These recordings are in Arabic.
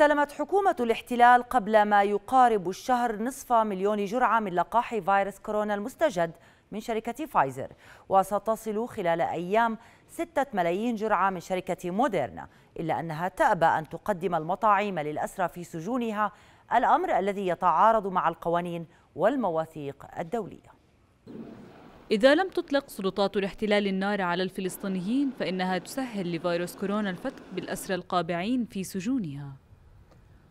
استلمت حكومة الاحتلال قبل ما يقارب الشهر نصف مليون جرعة من لقاح فيروس كورونا المستجد من شركة فايزر وستصل خلال أيام ستة ملايين جرعة من شركة موديرنا إلا أنها تأبى أن تقدم المطاعيم للأسرى في سجونها الأمر الذي يتعارض مع القوانين والمواثيق الدولية إذا لم تطلق سلطات الاحتلال النار على الفلسطينيين فإنها تسهل لفيروس كورونا الفتك بالأسرى القابعين في سجونها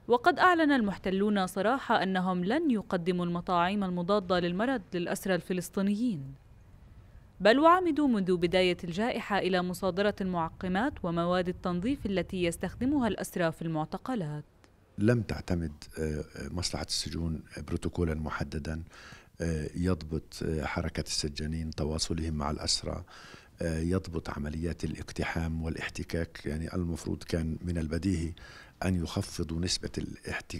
وقد أعلن المحتلون صراحة أنهم لن يقدموا المطاعيم المضادة للمرض للأسرى الفلسطينيين بل وعمدوا منذ بداية الجائحة إلى مصادرة المعقمات ومواد التنظيف التي يستخدمها الأسرى في المعتقلات لم تعتمد آه، آه، مصلحة السجون بروتوكولا محددا آه، يضبط حركة السجانين تواصلهم مع الأسرى آه، يضبط عمليات الاقتحام والاحتكاك يعني المفروض كان من البديهي أن يخفضوا نسبة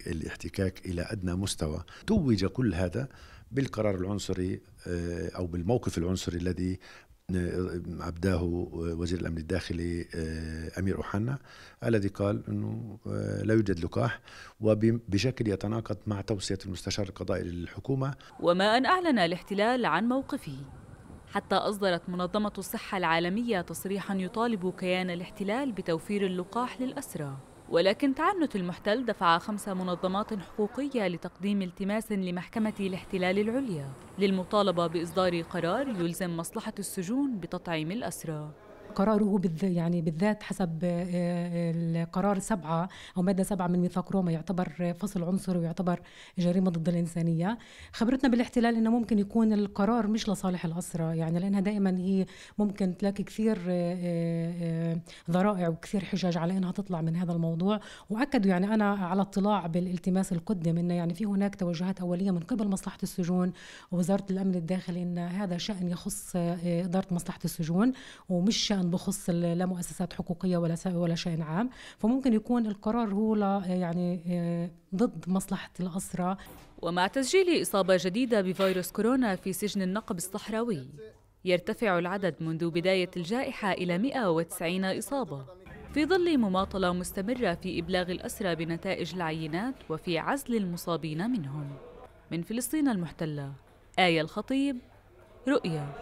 الاحتكاك إلى أدنى مستوى توج كل هذا بالقرار العنصري آه، أو بالموقف العنصري الذي آه، أبداه وزير الأمن الداخلي أمير أحنا الذي قال أنه لا يوجد لقاح وبشكل يتناقض مع توصية المستشار القضائي للحكومة وما أن أعلن الاحتلال عن موقفه حتى أصدرت منظمة الصحة العالمية تصريحا يطالب كيان الاحتلال بتوفير اللقاح للأسرى ولكن تعنت المحتل دفع خمس منظمات حقوقية لتقديم التماس لمحكمة الاحتلال العليا للمطالبة بإصدار قرار يلزم مصلحة السجون بتطعيم الأسرى قراره بالذ يعني بالذات حسب آه، آه، القرار سبعة أو مادة سبعة من ميثاق روما يعتبر فصل عنصري ويعتبر جريمة ضد الإنسانية خبرتنا بالاحتلال أنه ممكن يكون القرار مش لصالح الأسرة يعني لأنها دائما هي ممكن تلاقي كثير ذرائع آه، وكثير حجج على أنها تطلع من هذا الموضوع وأكدوا يعني أنا على اطلاع بالالتماس القدم أنه يعني في هناك توجهات أولية من قبل مصلحة السجون ووزارة الأمن الداخلي أن هذا شأن يخص إدارة مصلحة السجون ومش شأن بخص لا مؤسسات حقوقية ولا ولا شأن عام فممكن يكون القرار هو يعني آه، ضد مصلحة الأسرة ومع تسجيل إصابة جديدة بفيروس كورونا في سجن النقب الصحراوي يرتفع العدد منذ بداية الجائحة إلى 190 إصابة في ظل مماطلة مستمرة في إبلاغ الأسرى بنتائج العينات وفي عزل المصابين منهم من فلسطين المحتلة آية الخطيب رؤيا